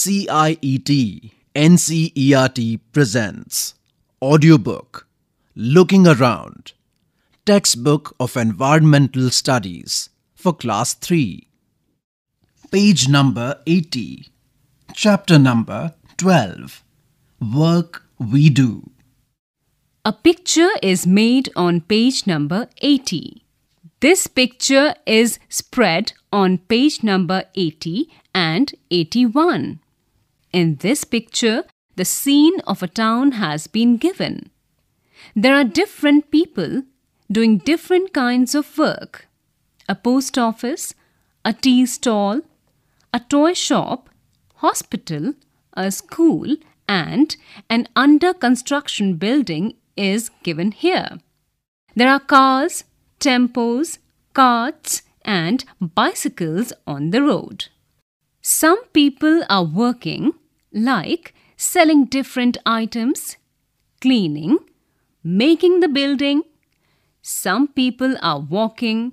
CIET NCERT presents audiobook Looking Around Textbook of Environmental Studies for Class 3 Page number 80 Chapter number 12 Work We Do A picture is made on page number 80. This picture is spread on page number 80 and 81. In this picture, the scene of a town has been given. There are different people doing different kinds of work. A post office, a tea stall, a toy shop, hospital, a school and an under construction building is given here. There are cars, tempos, carts and bicycles on the road. Some people are working like selling different items, cleaning, making the building. Some people are walking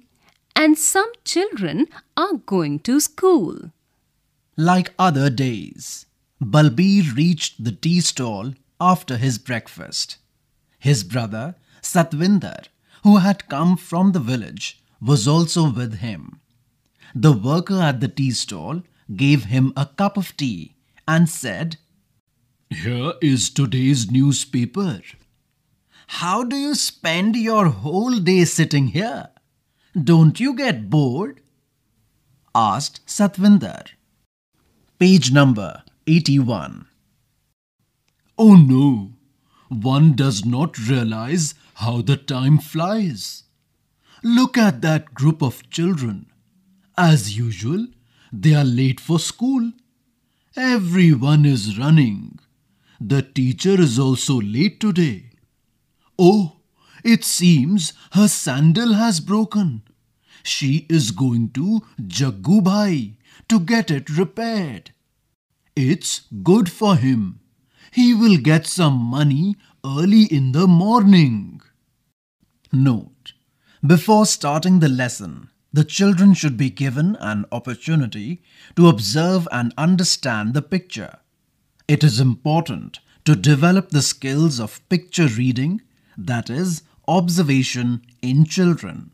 and some children are going to school. Like other days, Balbir reached the tea stall after his breakfast. His brother, Satvinder, who had come from the village, was also with him. The worker at the tea stall gave him a cup of tea and said, Here is today's newspaper. How do you spend your whole day sitting here? Don't you get bored? asked Satvinder. Page number 81. Oh no, one does not realize how the time flies. Look at that group of children. As usual, they are late for school. Everyone is running. The teacher is also late today. Oh, it seems her sandal has broken. She is going to Jaggu to get it repaired. It's good for him. He will get some money early in the morning. Note Before starting the lesson, the children should be given an opportunity to observe and understand the picture. It is important to develop the skills of picture reading, that is, observation in children.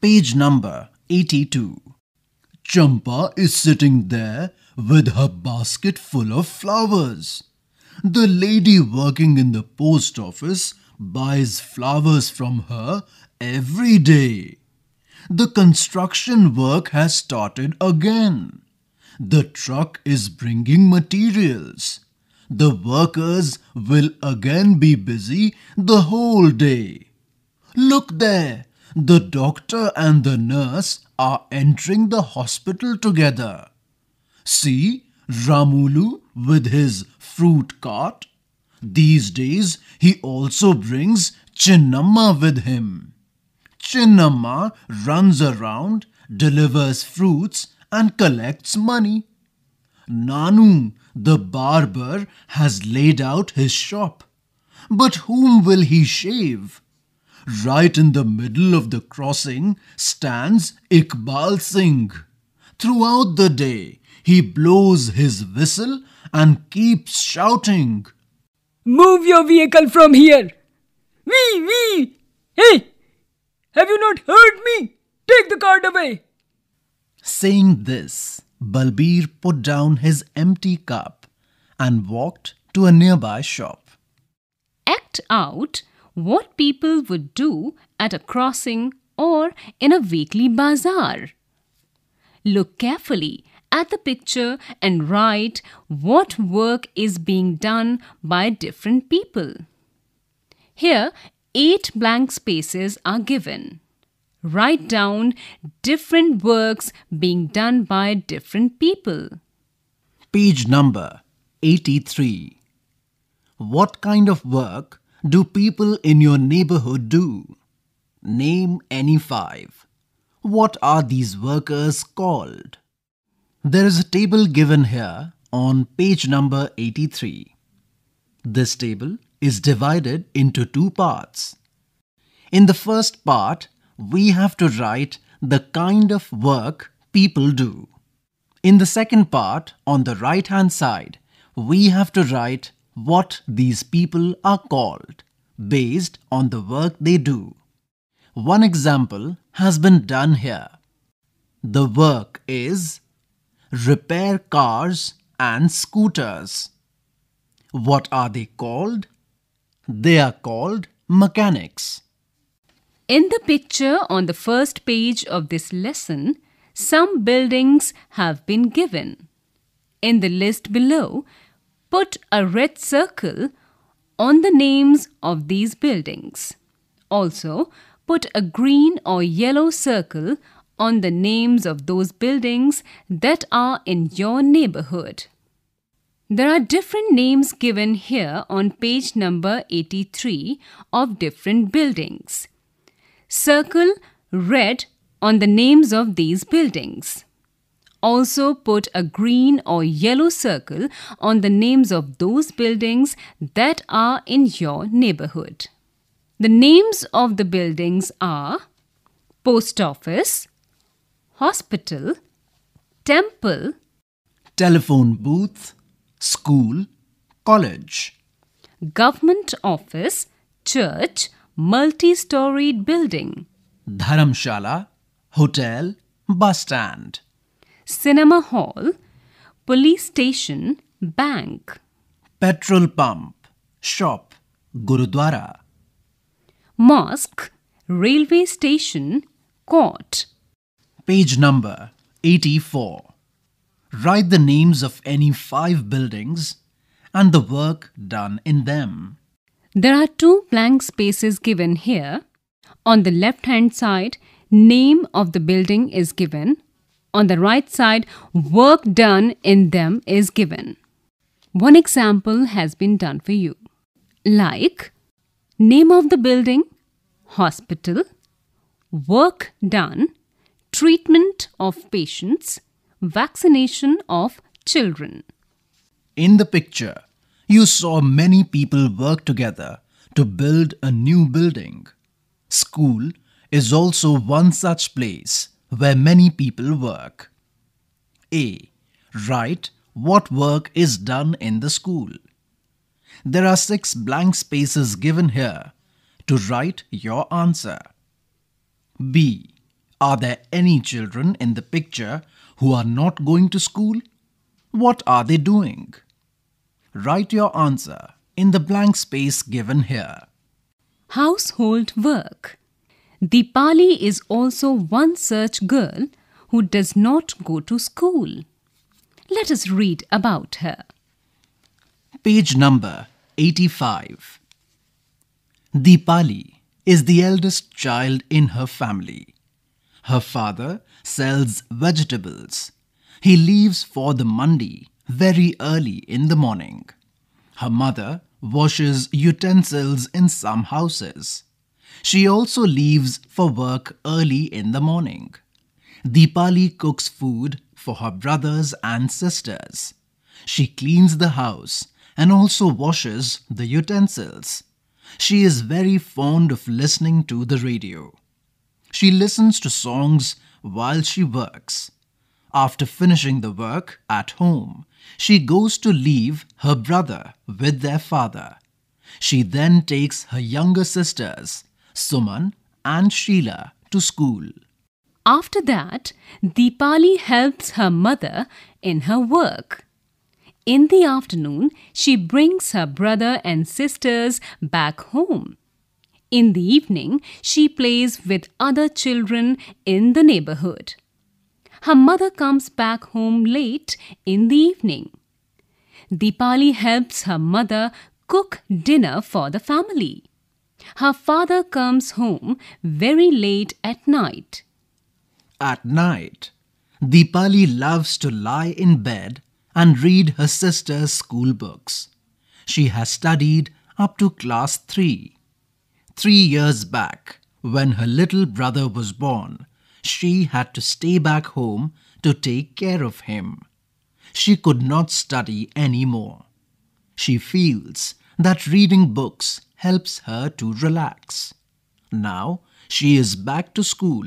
Page number 82. Champa is sitting there with her basket full of flowers. The lady working in the post office buys flowers from her every day. The construction work has started again. The truck is bringing materials. The workers will again be busy the whole day. Look there, the doctor and the nurse are entering the hospital together. See, Ramulu with his fruit cart. These days he also brings Chinnamma with him. Chinnamma runs around, delivers fruits, and collects money. Nanu, the barber, has laid out his shop. But whom will he shave? Right in the middle of the crossing stands Iqbal Singh. Throughout the day, he blows his whistle and keeps shouting, Move your vehicle from here! Wee wee! Hey, have you not heard me? Take the card away. Saying this, Balbir put down his empty cup and walked to a nearby shop. Act out what people would do at a crossing or in a weekly bazaar. Look carefully at the picture and write what work is being done by different people. Here eight blank spaces are given. Write down different works being done by different people. Page number 83. What kind of work do people in your neighborhood do? Name any five. What are these workers called? There is a table given here on page number 83. This table is divided into two parts. In the first part, we have to write the kind of work people do. In the second part, on the right hand side, we have to write what these people are called based on the work they do. One example has been done here. The work is repair cars and scooters. What are they called? They are called mechanics. In the picture on the first page of this lesson, some buildings have been given. In the list below, put a red circle on the names of these buildings. Also, put a green or yellow circle on the names of those buildings that are in your neighborhood. There are different names given here on page number 83 of different buildings. Circle red on the names of these buildings. Also put a green or yellow circle on the names of those buildings that are in your neighborhood. The names of the buildings are Post Office, Hospital, Temple, Telephone Booth, school, college. Government office, church, multi-storied building. Dharamshala, hotel, bus stand. Cinema hall, police station, bank. Petrol pump, shop, gurudwara. Mosque, railway station, court. Page number 84. Write the names of any five buildings and the work done in them. There are two blank spaces given here. On the left hand side, name of the building is given. On the right side, work done in them is given. One example has been done for you. Like, name of the building, hospital, work done, treatment of patients, Vaccination of children. In the picture, you saw many people work together to build a new building. School is also one such place where many people work. A. Write what work is done in the school. There are six blank spaces given here to write your answer. B. Are there any children in the picture who are not going to school? What are they doing? Write your answer in the blank space given here. Household work. Deepali is also one such girl who does not go to school. Let us read about her. Page number 85. Deepali is the eldest child in her family. Her father sells vegetables. He leaves for the mandi very early in the morning. Her mother washes utensils in some houses. She also leaves for work early in the morning. Deepali cooks food for her brothers and sisters. She cleans the house and also washes the utensils. She is very fond of listening to the radio. She listens to songs while she works. After finishing the work at home, she goes to leave her brother with their father. She then takes her younger sisters, Suman and Sheila, to school. After that, Deepali helps her mother in her work. In the afternoon, she brings her brother and sisters back home. In the evening, she plays with other children in the neighborhood. Her mother comes back home late in the evening. Deepali helps her mother cook dinner for the family. Her father comes home very late at night. At night, Deepali loves to lie in bed and read her sister's school books. She has studied up to class 3. Three years back, when her little brother was born, she had to stay back home to take care of him. She could not study anymore. She feels that reading books helps her to relax. Now she is back to school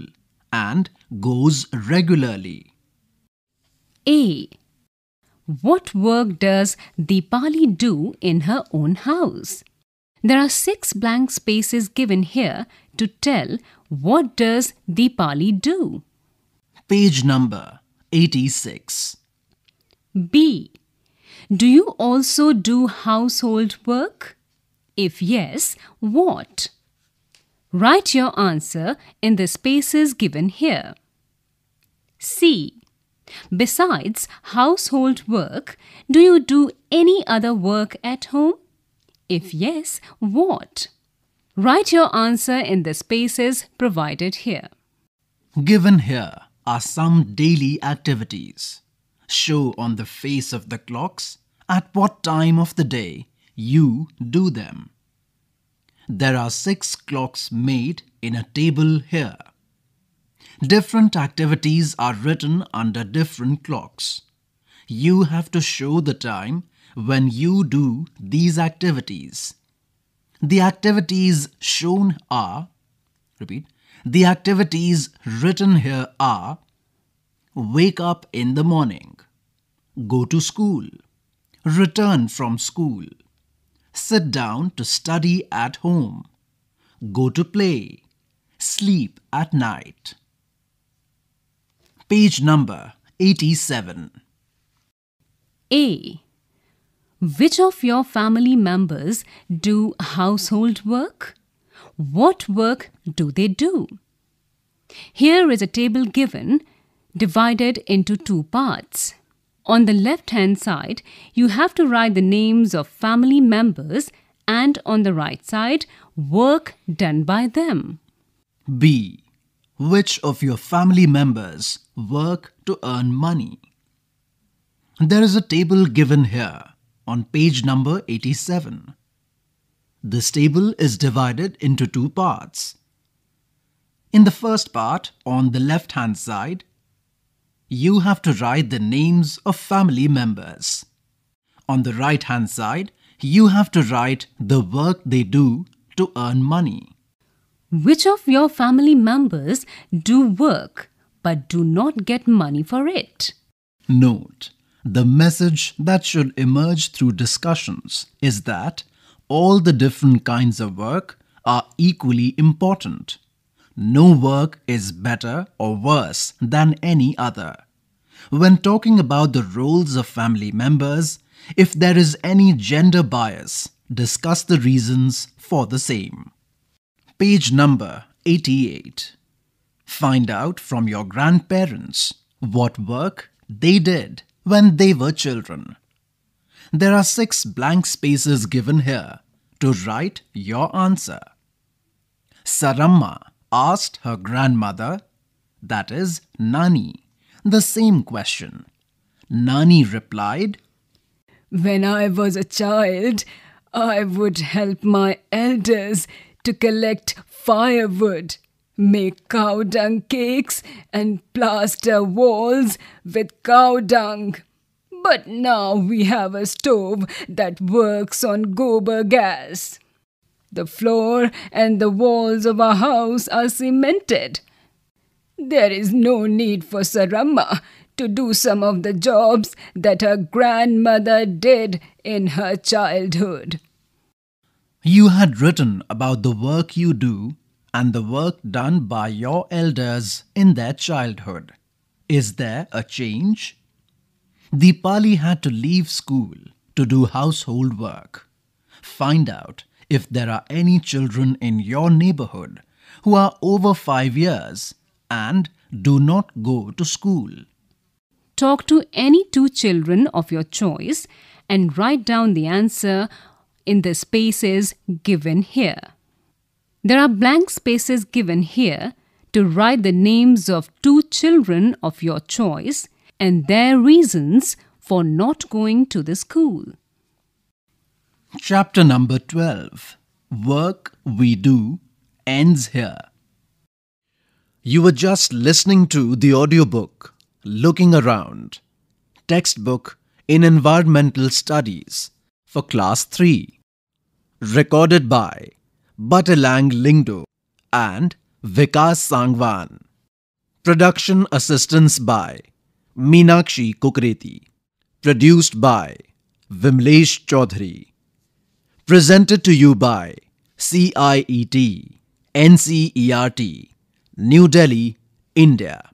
and goes regularly. A. What work does Deepali do in her own house? There are six blank spaces given here to tell what does Deepali do. Page number 86. B. Do you also do household work? If yes, what? Write your answer in the spaces given here. C. Besides household work, do you do any other work at home? If yes, what? Write your answer in the spaces provided here. Given here are some daily activities. Show on the face of the clocks at what time of the day you do them. There are six clocks made in a table here. Different activities are written under different clocks. You have to show the time when you do these activities. The activities shown are, repeat, the activities written here are wake up in the morning, go to school, return from school, sit down to study at home, go to play, sleep at night. Page number 87. A. Which of your family members do household work? What work do they do? Here is a table given, divided into two parts. On the left hand side, you have to write the names of family members, and on the right side, work done by them. B. Which of your family members work to earn money? There is a table given here on page number 87. This table is divided into two parts. In the first part, on the left hand side, you have to write the names of family members. On the right hand side, you have to write the work they do to earn money. Which of your family members do work but do not get money for it? Note the message that should emerge through discussions is that all the different kinds of work are equally important. No work is better or worse than any other. When talking about the roles of family members, if there is any gender bias, discuss the reasons for the same. Page number 88. Find out from your grandparents what work they did when they were children. There are six blank spaces given here to write your answer. Saramma asked her grandmother, that is Nani, the same question. Nani replied, When I was a child, I would help my elders to collect firewood. Make cow dung cakes and plaster walls with cow dung. But now we have a stove that works on gober gas. The floor and the walls of our house are cemented. There is no need for Sarama to do some of the jobs that her grandmother did in her childhood. You had written about the work you do and the work done by your elders in their childhood. Is there a change? Deepali had to leave school to do household work. Find out if there are any children in your neighborhood who are over five years and do not go to school. Talk to any two children of your choice and write down the answer in the spaces given here. There are blank spaces given here to write the names of two children of your choice and their reasons for not going to the school. Chapter number 12 Work We Do ends here. You were just listening to the audiobook Looking Around, textbook in Environmental Studies for Class 3, recorded by Butterlang Lingdo and Vikas Sangwan. Production assistance by Meenakshi Kukreti. Produced by Vimlesh Chaudhary. Presented to you by CIET, NCERT, New Delhi, India.